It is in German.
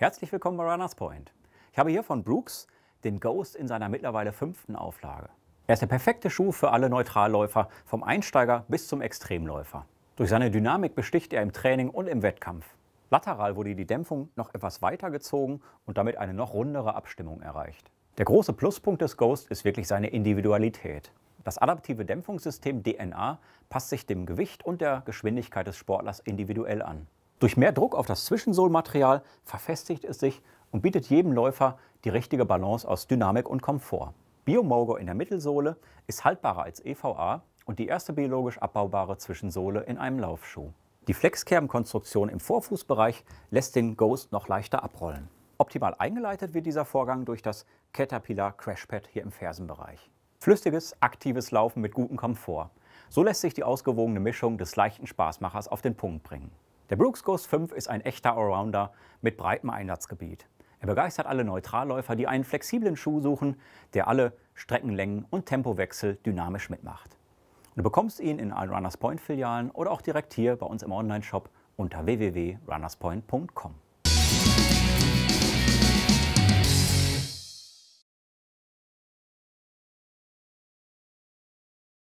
Herzlich willkommen bei Runners Point. Ich habe hier von Brooks den Ghost in seiner mittlerweile fünften Auflage. Er ist der perfekte Schuh für alle Neutralläufer, vom Einsteiger bis zum Extremläufer. Durch seine Dynamik besticht er im Training und im Wettkampf. Lateral wurde die Dämpfung noch etwas weiter gezogen und damit eine noch rundere Abstimmung erreicht. Der große Pluspunkt des Ghost ist wirklich seine Individualität. Das adaptive Dämpfungssystem DNA passt sich dem Gewicht und der Geschwindigkeit des Sportlers individuell an. Durch mehr Druck auf das Zwischensohlmaterial verfestigt es sich und bietet jedem Läufer die richtige Balance aus Dynamik und Komfort. Biomogo in der Mittelsohle ist haltbarer als EVA und die erste biologisch abbaubare Zwischensohle in einem Laufschuh. Die Flexkerbenkonstruktion im Vorfußbereich lässt den Ghost noch leichter abrollen. Optimal eingeleitet wird dieser Vorgang durch das Caterpillar Crashpad hier im Fersenbereich. Flüssiges, aktives Laufen mit gutem Komfort. So lässt sich die ausgewogene Mischung des leichten Spaßmachers auf den Punkt bringen. Der Brooks Ghost 5 ist ein echter Allrounder mit breitem Einsatzgebiet. Er begeistert alle Neutralläufer, die einen flexiblen Schuh suchen, der alle Streckenlängen und Tempowechsel dynamisch mitmacht. Du bekommst ihn in allen Runners Point Filialen oder auch direkt hier bei uns im Online-Shop unter www.runnerspoint.com.